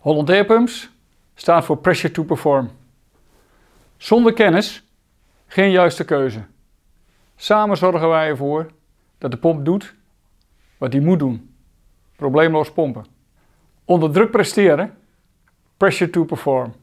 Holland staan Pumps staat voor Pressure to Perform. Zonder kennis geen juiste keuze. Samen zorgen wij ervoor dat de pomp doet wat hij moet doen. Probleemloos pompen. Onder druk presteren. Pressure to perform.